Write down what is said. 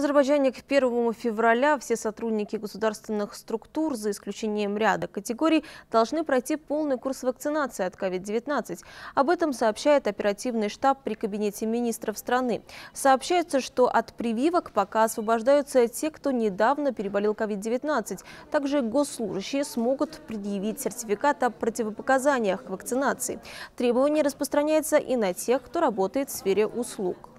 Азербайджане к 1 февраля все сотрудники государственных структур, за исключением ряда категорий, должны пройти полный курс вакцинации от COVID-19. Об этом сообщает оперативный штаб при Кабинете министров страны. Сообщается, что от прививок пока освобождаются те, кто недавно переболел COVID-19. Также госслужащие смогут предъявить сертификат о противопоказаниях к вакцинации. Требование распространяется и на тех, кто работает в сфере услуг.